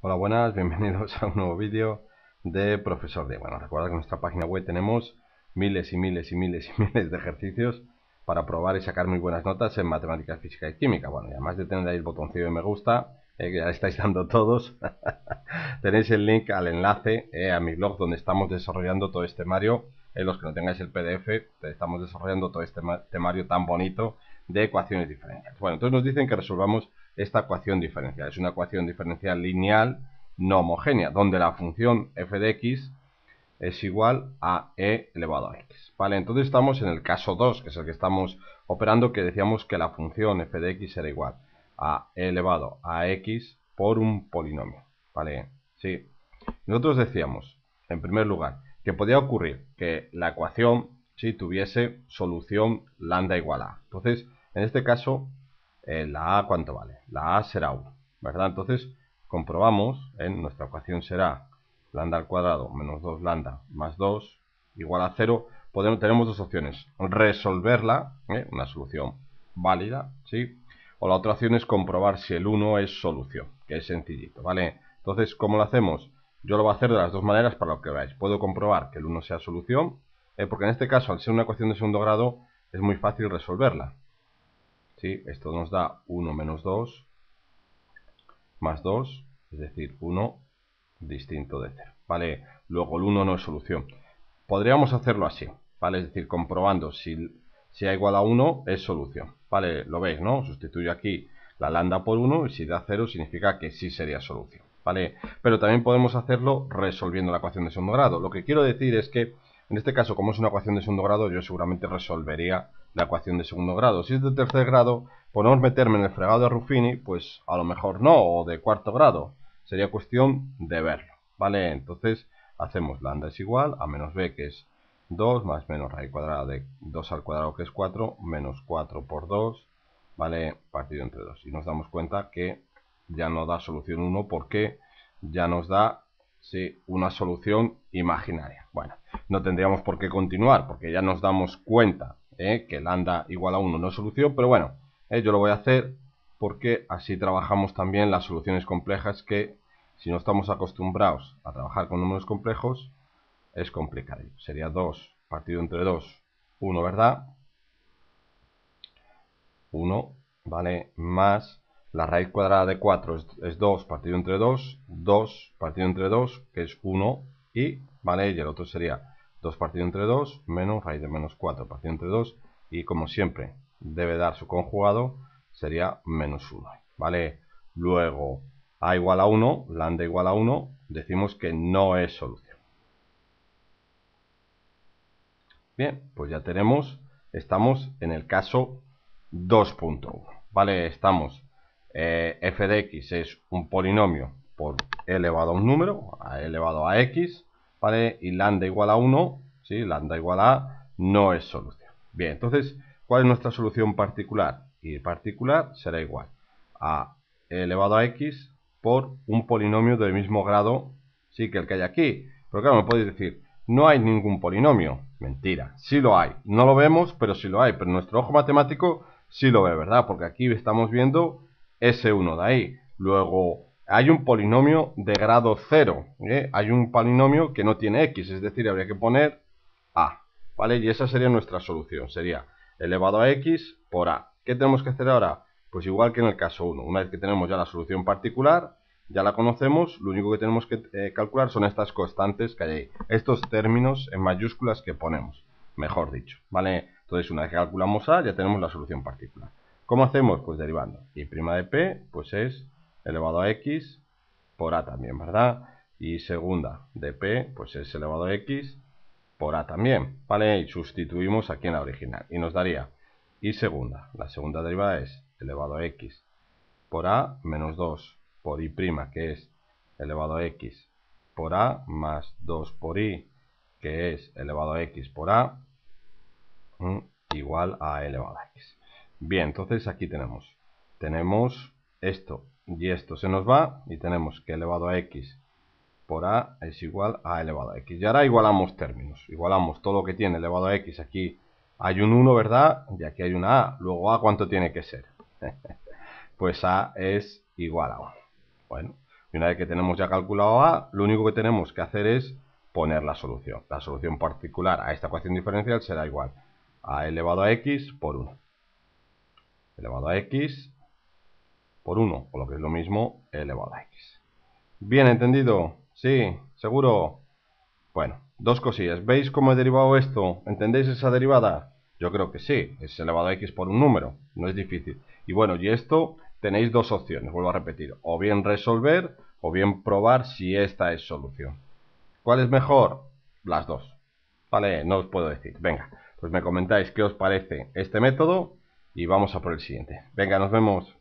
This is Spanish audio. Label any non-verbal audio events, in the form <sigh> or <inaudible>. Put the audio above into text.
Hola, buenas, <laughs> bienvenidos a un nuevo vídeo de Profesor Diego. Bueno, recuerda que en nuestra página web tenemos miles y miles y miles y <laughs> miles de ejercicios para probar y sacar muy buenas notas en matemáticas, física y química. Bueno, y además de tener ahí el botoncillo de me gusta, eh, que ya estáis dando todos, <laughs> tenéis el link al enlace eh, a mi blog donde estamos desarrollando todo este Mario. En los que no tengáis el PDF, estamos desarrollando todo este temario tan bonito de ecuaciones diferentes. Bueno, entonces nos dicen que resolvamos esta ecuación diferencial. Es una ecuación diferencial lineal no homogénea, donde la función f de x es igual a e elevado a x. Vale, entonces estamos en el caso 2, que es el que estamos operando, que decíamos que la función f de x era igual a e elevado a x por un polinomio. Vale, sí. Nosotros decíamos, en primer lugar, que podía ocurrir que la ecuación si tuviese solución lambda igual a. Entonces, en este caso, eh, la A cuánto vale. La A será 1, ¿verdad? Entonces comprobamos, nuestra ecuación será lambda al cuadrado menos 2 lambda más 2 igual a 0. tenemos dos opciones, resolverla, ¿eh? una solución válida, ¿sí? O la otra opción es comprobar si el 1 es solución, que es sencillito, ¿vale? Entonces, ¿cómo lo hacemos? Yo lo voy a hacer de las dos maneras para lo que veáis. Puedo comprobar que el 1 sea solución, eh, porque en este caso, al ser una ecuación de segundo grado, es muy fácil resolverla. ¿sí? Esto nos da 1 menos 2 más 2, es decir, 1 distinto de 0. ¿vale? Luego el 1 no es solución. Podríamos hacerlo así, ¿vale? Es decir, comprobando si, si a igual a 1 es solución. ¿Vale? Lo veis, ¿no? Sustituyo aquí la lambda por 1 y si da 0 significa que sí sería solución. ¿Vale? Pero también podemos hacerlo resolviendo la ecuación de segundo grado. Lo que quiero decir es que, en este caso, como es una ecuación de segundo grado, yo seguramente resolvería la ecuación de segundo grado. Si es de tercer grado, podemos meterme en el fregado de Ruffini, pues a lo mejor no, o de cuarto grado. Sería cuestión de verlo, ¿vale? Entonces hacemos lambda es igual a menos b, que es 2, más menos raíz cuadrada de 2 al cuadrado, que es 4, menos 4 por 2, ¿vale? Partido entre 2. Y nos damos cuenta que ya no da solución 1 porque ya nos da sí, una solución imaginaria. Bueno, no tendríamos por qué continuar porque ya nos damos cuenta ¿eh? que lambda igual a 1 no es solución, pero bueno, ¿eh? yo lo voy a hacer porque así trabajamos también las soluciones complejas que si no estamos acostumbrados a trabajar con números complejos es complicado. Sería 2 partido entre 2, 1, ¿verdad? 1, ¿vale? Más la raíz cuadrada de 4 es, es 2 partido entre 2, 2 partido entre 2, que es 1, y, ¿vale? Y el otro sería 2 partido entre 2 menos raíz de menos 4 partido entre 2 y como siempre debe dar su conjugado sería menos 1, ¿vale? Luego a igual a 1, lambda igual a 1, decimos que no es solución. Bien, pues ya tenemos, estamos en el caso 2.1, ¿vale? Estamos, eh, f de x es un polinomio por elevado a un número, a elevado a x, ¿vale? Y lambda igual a 1, ¿sí? Lambda igual a no es solución. Bien, entonces, ¿cuál es nuestra solución particular? Y particular será igual a elevado a x por un polinomio del mismo grado, sí, que el que hay aquí. Pero claro, me podéis decir, no hay ningún polinomio. Mentira, sí lo hay. No lo vemos, pero sí lo hay. Pero nuestro ojo matemático sí lo ve, ¿verdad? Porque aquí estamos viendo S1 de ahí. Luego hay un polinomio de grado 0. ¿eh? Hay un polinomio que no tiene x, es decir, habría que poner a. ¿Vale? Y esa sería nuestra solución. Sería elevado a x por a. ¿Qué tenemos que hacer ahora? Pues igual que en el caso 1. Una vez que tenemos ya la solución particular, ya la conocemos, lo único que tenemos que eh, calcular son estas constantes que hay ahí. Estos términos en mayúsculas que ponemos, mejor dicho. ¿Vale? Entonces, una vez que calculamos a, ya tenemos la solución particular. ¿Cómo hacemos? Pues derivando. Y prima de p, pues es elevado a x por a también, ¿verdad? Y segunda de p, pues es elevado a x por a también, ¿vale? Y sustituimos aquí en la original y nos daría y segunda. La segunda derivada es elevado a x por a menos 2 por y', que es elevado a x por a, más 2 por y, que es elevado a x por a, igual a elevado a x. Bien, entonces aquí tenemos, tenemos esto y esto se nos va y tenemos que elevado a x por a es igual a elevado a x. Y ahora igualamos términos. Igualamos todo lo que tiene elevado a x. Aquí hay un 1, ¿verdad? Y aquí hay una a. Luego a, ¿cuánto tiene que ser? <laughs> pues a es igual a 1. Bueno, y una vez que tenemos ya calculado a, lo único que tenemos que hacer es poner la solución. La solución particular a esta ecuación diferencial será igual a elevado a x por 1. Elevado a x por 1, o lo que es lo mismo elevado a x. Bien entendido, sí, seguro. Bueno, dos cosillas. ¿Veis cómo he derivado esto? ¿Entendéis esa derivada? Yo creo que sí, es elevado a x por un número, no es difícil. Y bueno, y esto tenéis dos opciones, vuelvo a repetir, o bien resolver o bien probar si esta es solución. ¿Cuál es mejor? Las dos. Vale, no os puedo decir. Venga, pues me comentáis qué os parece este método y vamos a por el siguiente. Venga, nos vemos.